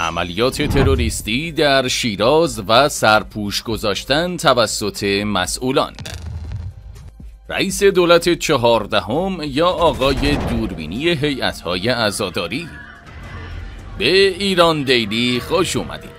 عملیات تروریستی در شیراز و سرپوش گذاشتن توسط مسئولان رئیس دولت چهاردهم یا آقای دوربینی های عزاداری به ایران دیلی خوش اومدید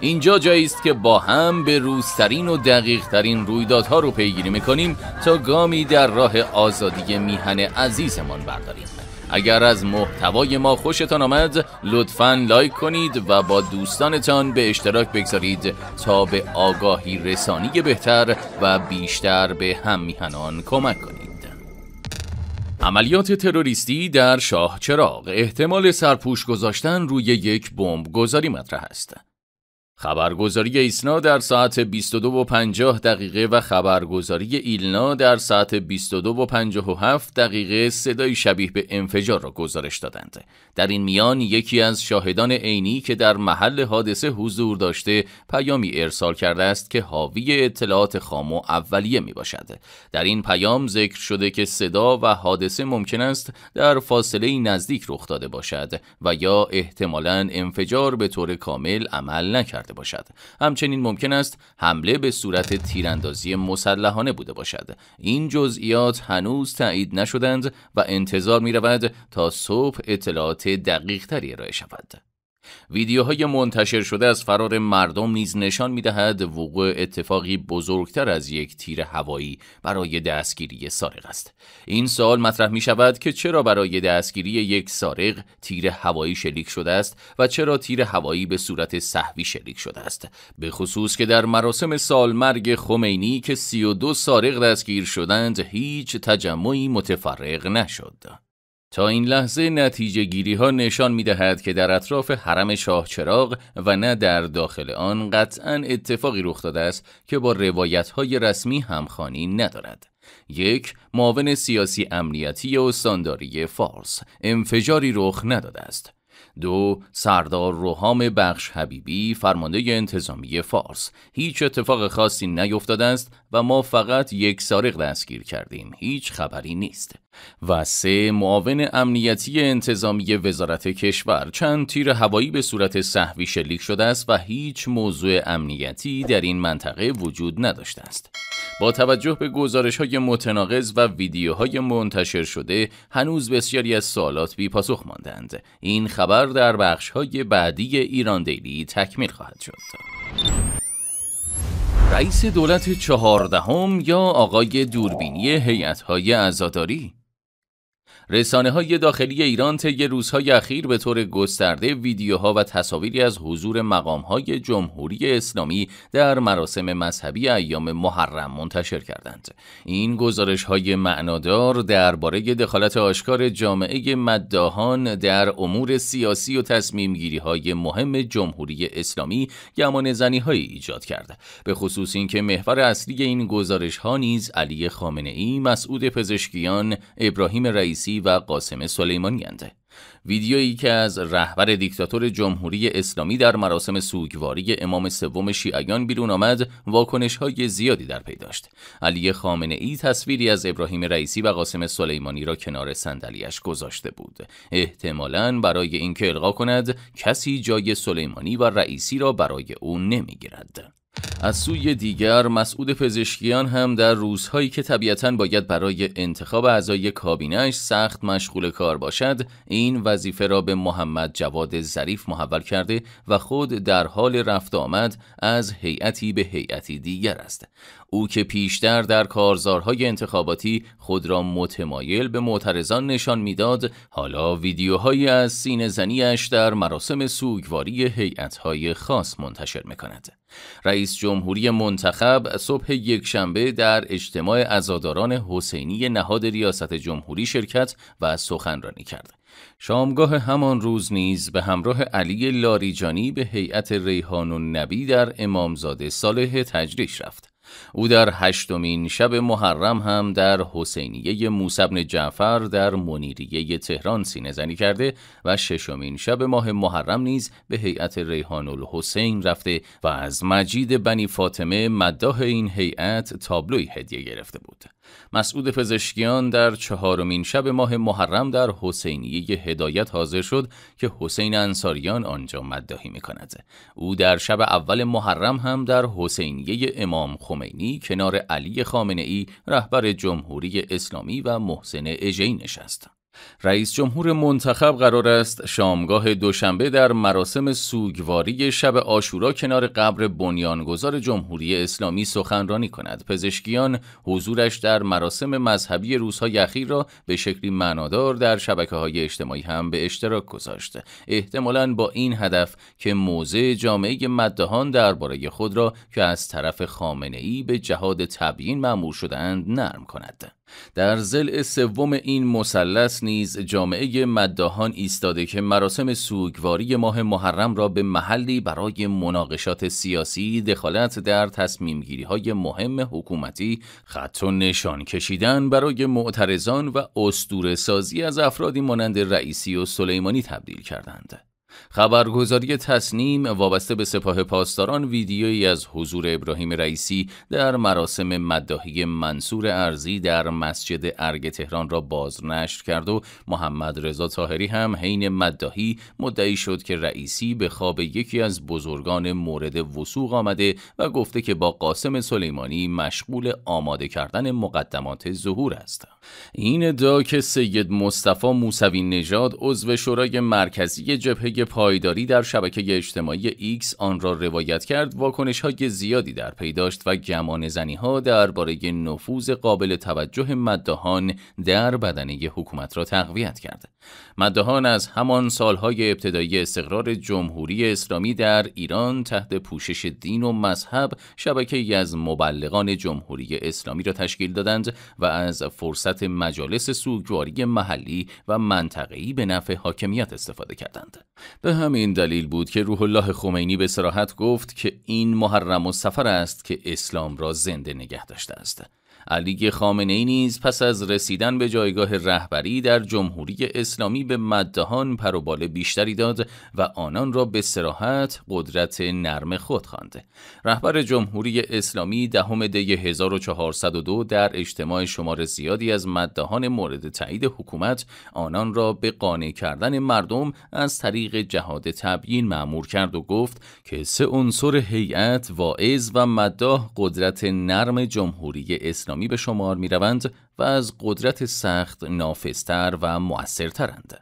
اینجا جایی است که با هم به روزترین و دقیقترین رویدادها رو پیگیری میکنیم تا گامی در راه آزادی میهن عزیزمان برداریم اگر از محتوای ما خوشتان آمد لطفا لایک کنید و با دوستانتان به اشتراک بگذارید تا به آگاهی رسانی بهتر و بیشتر به هم میهنان کمک کنید عملیات تروریستی در شاه چراغ احتمال سرپوش گذاشتن روی یک بمب گذاری مطرح است خبرگزاری ایسنا در ساعت 22 و 50 دقیقه و خبرگزاری ایلنا در ساعت 22 و 57 دقیقه صدای شبیه به انفجار را گزارش دادند. در این میان یکی از شاهدان عینی که در محل حادثه حضور داشته پیامی ارسال کرده است که حاوی اطلاعات خام و اولیه می باشد. در این پیام ذکر شده که صدا و حادثه ممکن است در فاصله نزدیک رخ داده باشد و یا احتمالا انفجار به طور کامل عمل نکرد. کرده باشد همچنین ممکن است حمله به صورت تیراندازی مسلحانه بوده باشد این جزئیات هنوز تایید نشدند و انتظار میرود تا صبح اطلاعات دقیق تری ارائه شود ویدیوهای منتشر شده از فرار مردم نیز نشان میدهد وقوع اتفاقی بزرگتر از یک تیر هوایی برای دستگیری سارق است این سوال مطرح می شود که چرا برای دستگیری یک سارق تیر هوایی شلیک شده است و چرا تیر هوایی به صورت صحوی شلیک شده است به خصوص که در مراسم مرگ خمینی که 32 سارق دستگیر شدند هیچ تجمعی متفرق نشد تا این لحظه نتیجه گیری ها نشان می دهد که در اطراف حرم شاه چراغ و نه در داخل آن قطعا اتفاقی رخ داده است که با روایت های رسمی همخانی ندارد. یک معاون سیاسی امنیتی استانداری فارس انفجاری رخ نداده است. دو سردار روحام بخش حبیبی فرمانده انتظامی فارس هیچ اتفاق خاصی نیفتاده است و ما فقط یک سارق دستگیر کردیم هیچ خبری نیست و سه معاون امنیتی انتظامی وزارت کشور چند تیر هوایی به صورت صحوی شلیک شده است و هیچ موضوع امنیتی در این منطقه وجود نداشته است با توجه به گزارش های متناقض و ویدیوهای منتشر شده هنوز بسیاری از سوالات بی پاسخ ماندند این خبر در بخش های بعدی ایران دیلی تکمیل خواهد شد رئیس دولت چهاردهم یا آقای دوربینی هیئت‌های عزاداری رسانه های داخلی ایران طی روزهای اخیر به طور گسترده ویدیوها و تصاویری از حضور مقام های جمهوری اسلامی در مراسم مذهبی ایام محرم منتشر کردند. این گزارش های معنادار درباره دخالت آشکار جامعه مداهان در امور سیاسی و تصمیم های مهم جمهوری اسلامی گمان زنی های ایجاد کرد. به خصوص اینکه محور اصلی این گزارش ها نیز علی خامنه ای، مسعود پزشکیان، ابراهیم رئیسی و قاسم اند. ویدیویی که از رهبر دیکتاتور جمهوری اسلامی در مراسم سوگواری امام سوم شیعیان بیرون آمد واکنش های زیادی در پی داشت علی خامنه ای تصویری از ابراهیم رئیسی و قاسم سلیمانی را کنار صندلیاش گذاشته بود احتمالا برای اینکه القا کند کسی جای سلیمانی و رئیسی را برای او نمیگیرد از سوی دیگر مسعود پزشکیان هم در روزهایی که طبیعتاً باید برای انتخاب اعضای کابینش سخت مشغول کار باشد این وظیفه را به محمد جواد ظریف محول کرده و خود در حال رفت آمد از هیئتی به هیئتی دیگر است او که پیشتر در کارزارهای انتخاباتی خود را متمایل به معترضان نشان میداد حالا ویدیوهایی از سین زنیش در مراسم سوگواری هیئت‌های خاص منتشر میکند رئیس جمهوری منتخب صبح یکشنبه در اجتماع ازاداران حسینی نهاد ریاست جمهوری شرکت و سخنرانی کرد شامگاه همان روز نیز به همراه علی لاریجانی به هیئت ریحان نبی در امامزاده صالح تجریش رفت او در هشتمین شب محرم هم در حسینیه موسبن جعفر در منیریه تهران سینه زنی کرده و ششمین شب ماه محرم نیز به هیئت ریحان الحسین رفته و از مجید بنی فاطمه مداح این هیئت تابلوی هدیه گرفته بود مسعود پزشکیان در چهارمین شب ماه محرم در حسینیه هدایت حاضر شد که حسین انصاریان آنجا مداحی میکند. او در شب اول محرم هم در حسینیه امام خمینی کنار علی خامنه ای رهبر جمهوری اسلامی و محسن اژهی نشست. رئیس جمهور منتخب قرار است شامگاه دوشنبه در مراسم سوگواری شب آشورا کنار قبر بنیانگذار جمهوری اسلامی سخنرانی کند. پزشکیان حضورش در مراسم مذهبی روزهای اخیر را به شکلی معنادار در شبکه های اجتماعی هم به اشتراک گذاشته. احتمالا با این هدف که موضع جامعه مدهان درباره خود را که از طرف خامنه ای به جهاد تبیین معمور شدند نرم کند. در زل سوم این مثلث نیز جامعه مداهان ایستاده که مراسم سوگواری ماه محرم را به محلی برای مناقشات سیاسی دخالت در تصمیم گیری های مهم حکومتی خط و نشان کشیدن برای معترضان و استور سازی از افرادی مانند رئیسی و سلیمانی تبدیل کردند. خبرگزاری تصنیم وابسته به سپاه پاسداران ویدیویی از حضور ابراهیم رئیسی در مراسم مداحی منصور ارزی در مسجد ارگ تهران را بازنشر کرد و محمد رضا طاهری هم حین مداحی مدعی شد که رئیسی به خواب یکی از بزرگان مورد وسوق آمده و گفته که با قاسم سلیمانی مشغول آماده کردن مقدمات ظهور است این ادعا که سید مصطفی موسوی نژاد عضو شورای مرکزی جبهه پایداری در شبکه اجتماعی ایکس آن را روایت کرد واکنش های زیادی در پی داشت و گمان زنی ها درباره نفوذ قابل توجه مدهان در بدنه حکومت را تقویت کرد مدهان از همان سالهای ابتدایی استقرار جمهوری اسلامی در ایران تحت پوشش دین و مذهب شبکه از مبلغان جمهوری اسلامی را تشکیل دادند و از فرصت مجالس سوگواری محلی و منطقه‌ای به نفع حاکمیت استفاده کردند به همین دلیل بود که روح الله خمینی به سراحت گفت که این محرم و سفر است که اسلام را زنده نگه داشته است علی خامنه ای نیز پس از رسیدن به جایگاه رهبری در جمهوری اسلامی به مدهان پروبال بیشتری داد و آنان را به سراحت قدرت نرم خود خواند. رهبر جمهوری اسلامی دهم دی 1402 در اجتماع شمار زیادی از مدهان مورد تایید حکومت آنان را به قانع کردن مردم از طریق جهاد تبیین معمور کرد و گفت که سه عنصر هیئت واعظ و مداح قدرت نرم جمهوری اسلامی اسلامی به شمار می روند و از قدرت سخت نافذتر و موثرترند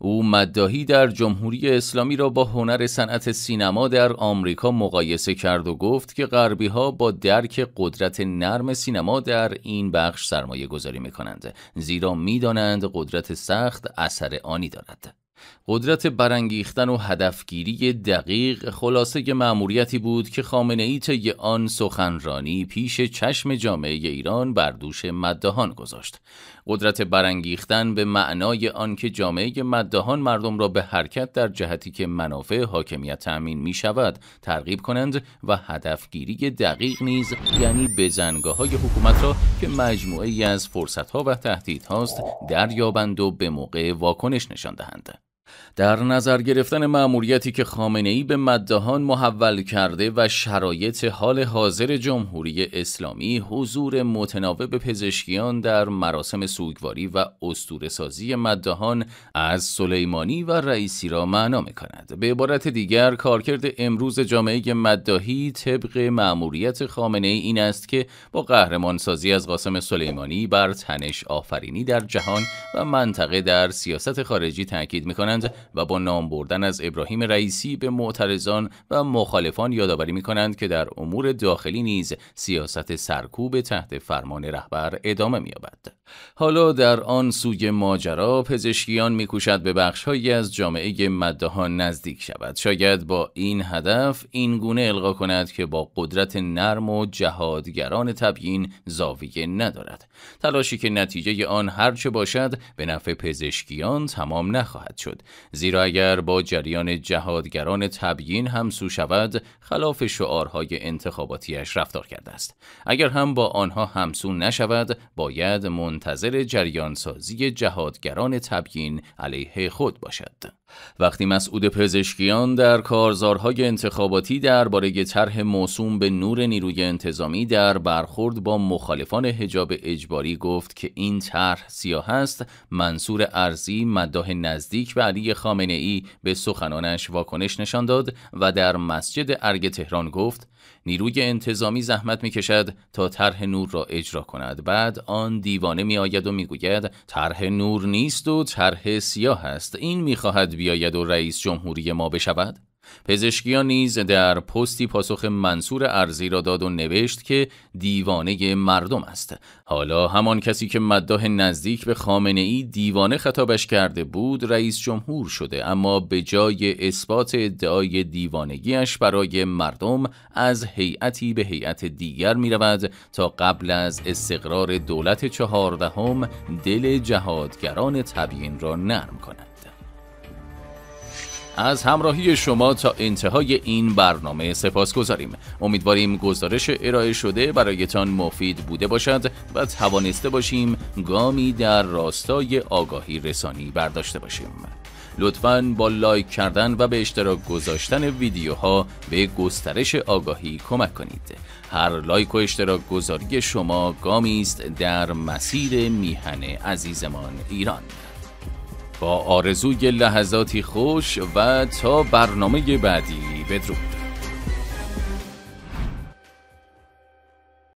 او مدداهی در جمهوری اسلامی را با هنر صنعت سینما در آمریکا مقایسه کرد و گفت که غربی ها با درک قدرت نرم سینما در این بخش سرمایه گذاری می کنند زیرا می دانند قدرت سخت اثر آنی دارد. قدرت برانگیختن و هدفگیری دقیق خلاصه مأموریتی بود که خامنه ای طی آن سخنرانی پیش چشم جامعه ایران بر دوش مدهان گذاشت قدرت برانگیختن به معنای آنکه جامعه مدهان مردم را به حرکت در جهتی که منافع حاکمیت تأمین می شود ترغیب کنند و هدفگیری دقیق نیز یعنی زنگاه های حکومت را که مجموعه ای از فرصت ها و تهدیدهاست دریابند و به موقع واکنش نشان دهند. در نظر گرفتن مأموریتی که خامنه ای به مدهان محول کرده و شرایط حال حاضر جمهوری اسلامی حضور متناوب پزشکیان در مراسم سوگواری و استور سازی مدهان از سلیمانی و رئیسی را معنا می کند. به عبارت دیگر کارکرد امروز جامعه مداهی طبق مأموریت خامنه این است که با قهرمانسازی از قاسم سلیمانی بر تنش آفرینی در جهان و منطقه در سیاست خارجی تاکید می و با نام بردن از ابراهیم رئیسی به معترضان و مخالفان یادآوری میکنند که در امور داخلی نیز سیاست سرکوب تحت فرمان رهبر ادامه مییابد حالا در آن سوی ماجرا پزشکیان میکوشد به بخشهایی از جامعه مدهان نزدیک شود شاید با این هدف این گونه القا کند که با قدرت نرم و جهادگران تبیین زاویه ندارد تلاشی که نتیجه آن هرچه باشد به نفع پزشکیان تمام نخواهد شد زیرا اگر با جریان جهادگران تبیین همسو شود خلاف شعارهای انتخاباتیش رفتار کرده است اگر هم با آنها همسو نشود باید منتظر جریان سازی جهادگران تبیین علیه خود باشد وقتی مسعود پزشکیان در کارزارهای انتخاباتی درباره طرح موسوم به نور نیروی انتظامی در برخورد با مخالفان حجاب اجباری گفت که این طرح سیاه است منصور ارزی مداح نزدیک به علی خامنه ای به سخنانش واکنش نشان داد و در مسجد ارگ تهران گفت نیروی انتظامی زحمت میکشد تا طرح نور را اجرا کند بعد آن دیوانه آید و میگوید طرح نور نیست و طرح سیاه است این میخواهد بیاید و رئیس جمهوری ما بشود؟ پزشکیان نیز در پستی پاسخ منصور ارزی را داد و نوشت که دیوانه مردم است حالا همان کسی که مداح نزدیک به خامنه ای دیوانه خطابش کرده بود رئیس جمهور شده اما به جای اثبات ادعای دیوانگیش برای مردم از هیئتی به هیئت دیگر می رود تا قبل از استقرار دولت چهاردهم دل جهادگران تبیین را نرم کند از همراهی شما تا انتهای این برنامه سپاس گذاریم امیدواریم گزارش ارائه شده برایتان مفید بوده باشد و توانسته باشیم گامی در راستای آگاهی رسانی برداشته باشیم لطفا با لایک کردن و به اشتراک گذاشتن ویدیوها به گسترش آگاهی کمک کنید هر لایک و اشتراک گذاری شما گامی است در مسیر میهن عزیزمان ایران با آرزوی لحظاتی خوش و تا برنامه بعدی بدرود